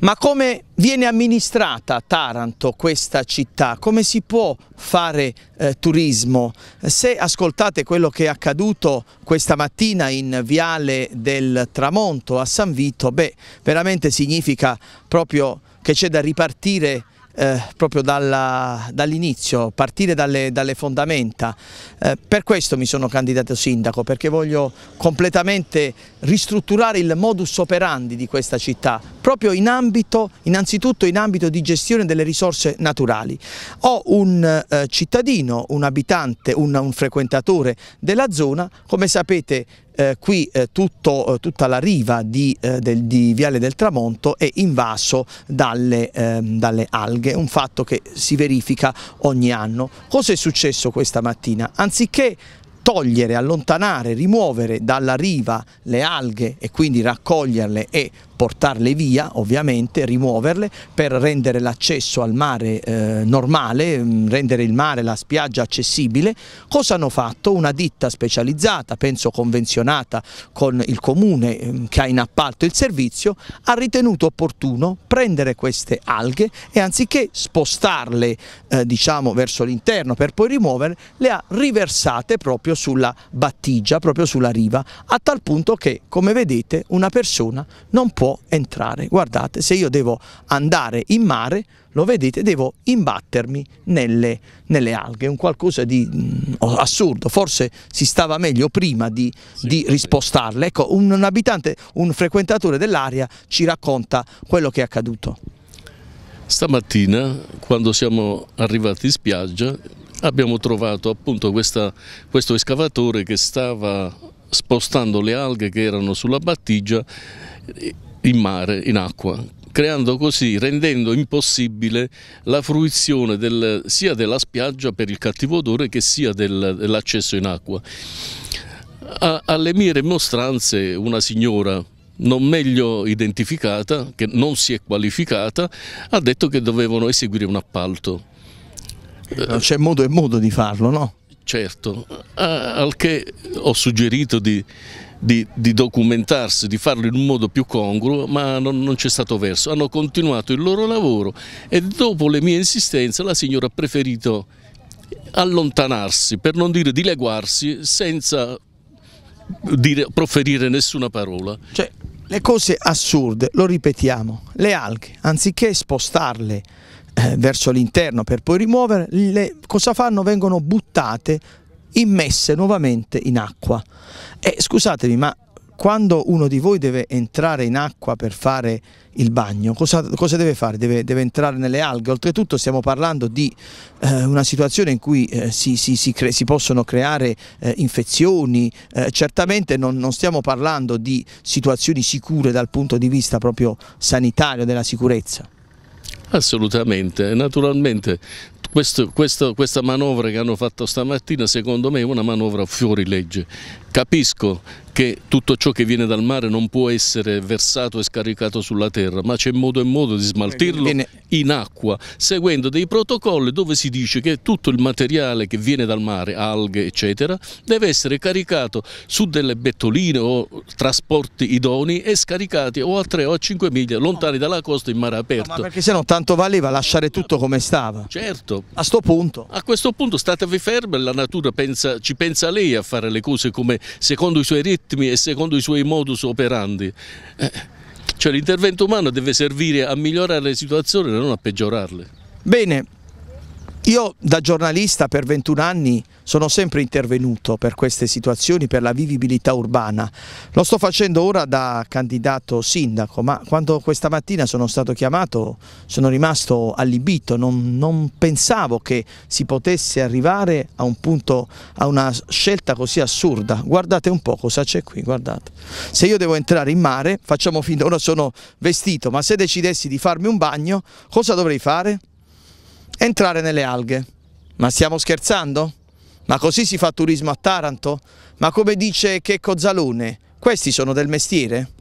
Ma come viene amministrata Taranto, questa città? Come si può fare eh, turismo? Se ascoltate quello che è accaduto questa mattina in Viale del Tramonto a San Vito, beh, veramente significa proprio che c'è da ripartire eh, proprio dall'inizio, dall partire dalle, dalle fondamenta. Eh, per questo mi sono candidato sindaco, perché voglio completamente ristrutturare il modus operandi di questa città, proprio in ambito, innanzitutto in ambito di gestione delle risorse naturali. Ho un eh, cittadino, un abitante, un, un frequentatore della zona, come sapete eh, qui eh, tutto, eh, tutta la riva di, eh, del, di, Viale del Tramonto è invaso dalle, ehm, dalle, alghe, un fatto che si verifica ogni anno. Cosa è successo questa mattina? Anziché togliere, allontanare, rimuovere dalla riva le alghe e quindi raccoglierle e portarle via ovviamente, rimuoverle per rendere l'accesso al mare eh, normale, mm, rendere il mare, la spiaggia accessibile, cosa hanno fatto? Una ditta specializzata, penso convenzionata con il comune eh, che ha in appalto il servizio, ha ritenuto opportuno prendere queste alghe e anziché spostarle eh, diciamo, verso l'interno per poi rimuoverle, le ha riversate proprio proprio sulla battigia, proprio sulla riva, a tal punto che, come vedete, una persona non può entrare. Guardate, se io devo andare in mare, lo vedete, devo imbattermi nelle, nelle alghe, un qualcosa di mh, mm, assurdo, forse si stava meglio prima di, sì, di rispostarle. Ecco, un, un abitante, un frequentatore dell'area ci racconta quello che è accaduto. Stamattina, quando siamo arrivati in spiaggia, abbiamo trovato appunto questa, questo escavatore che stava spostando le alghe che erano sulla battigia in mare, in acqua, creando così, rendendo impossibile la fruizione del, sia della spiaggia per il cattivo odore che sia del, dell'accesso in acqua. A, alle mie rimostranze una signora non meglio identificata, che non si è qualificata, ha detto che dovevano eseguire un appalto c'è modo e modo di farlo, no? Certo, al che ho suggerito di, di, di, documentarsi, di farlo in un modo più congruo, ma non, non c'è stato verso. Hanno continuato il loro lavoro e dopo le mie insistenze la signora ha preferito allontanarsi, per non dire dileguarsi, senza dire, proferire nessuna parola. Cioè, le cose assurde, lo ripetiamo, le alghe, anziché spostarle eh, verso l'interno per poi rimuoverle, cosa fanno? Vengono buttate, immesse nuovamente in acqua. E eh, scusatemi, ma quando uno di voi deve entrare in acqua per fare il bagno, cosa, cosa deve fare? Deve, deve, entrare nelle alghe. Oltretutto stiamo parlando di eh, una situazione in cui eh, si, si, si, si, possono creare eh, infezioni, eh, certamente non, non, stiamo parlando di situazioni sicure dal punto di vista proprio sanitario della sicurezza. Assolutamente, naturalmente questo, questo, questa manovra che hanno fatto stamattina secondo me è una manovra fuori legge Capisco che tutto ciò che viene dal mare non può essere versato e scaricato sulla terra, ma c'è modo e modo di smaltirlo viene... in acqua, seguendo dei protocolli dove si dice che tutto il materiale che viene dal mare, alghe eccetera, deve essere caricato su delle bettoline o trasporti idoni e scaricati o a 3 o a 5 miglia lontani dalla costa in mare aperto. No, ma perché se no tanto valeva lasciare tutto come stava. Certo. A questo punto. A questo punto statevi fermi, la natura pensa, ci pensa lei a fare le cose come secondo i suoi ritmi e secondo i suoi modus operandi. Eh, cioè l'intervento umano deve servire a migliorare le situazioni e non a peggiorarle. Bene, io da giornalista per 21 anni sono sempre intervenuto per queste situazioni, per la vivibilità urbana. Lo sto facendo ora da candidato sindaco, ma quando questa mattina sono stato chiamato sono rimasto allibito, non, non pensavo che si potesse arrivare a un punto, a una scelta così assurda. Guardate un po' cosa c'è qui, guardate. Se io devo entrare in mare, facciamo finta, ora sono vestito, ma se decidessi di farmi un bagno, cosa dovrei fare? entrare nelle alghe. Ma stiamo scherzando? Ma così si fa turismo a Taranto? Ma come dice Checco Zalone, questi sono del mestiere?